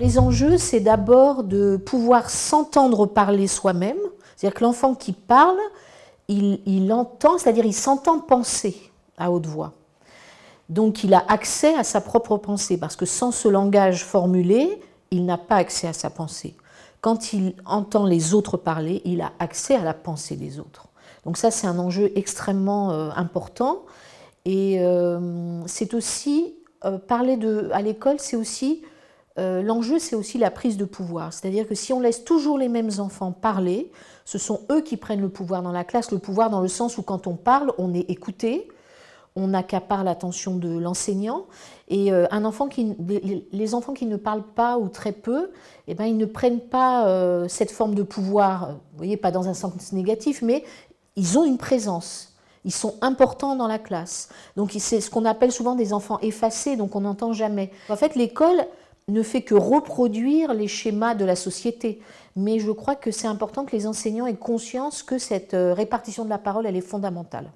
Les enjeux, c'est d'abord de pouvoir s'entendre parler soi-même. C'est-à-dire que l'enfant qui parle, il, entend, c'est-à-dire il s'entend penser à haute voix. Donc il a accès à sa propre pensée, parce que sans ce langage formulé, il n'a pas accès à sa pensée. Quand il entend les autres parler, il a accès à la pensée des autres. Donc ça, c'est un enjeu extrêmement euh, important. Et euh, c'est aussi, euh, parler de, à l'école, c'est aussi euh, l'enjeu, c'est aussi la prise de pouvoir. C'est-à-dire que si on laisse toujours les mêmes enfants parler, ce sont eux qui prennent le pouvoir dans la classe, le pouvoir dans le sens où quand on parle, on est écouté, on accapare l'attention de l'enseignant. Et euh, un enfant qui, les enfants qui ne parlent pas ou très peu, eh ben, ils ne prennent pas euh, cette forme de pouvoir, vous voyez, pas dans un sens négatif, mais ils ont une présence. Ils sont importants dans la classe. Donc c'est ce qu'on appelle souvent des enfants effacés, donc on n'entend jamais. En fait, l'école, ne fait que reproduire les schémas de la société. Mais je crois que c'est important que les enseignants aient conscience que cette euh, répartition de la parole, elle est fondamentale.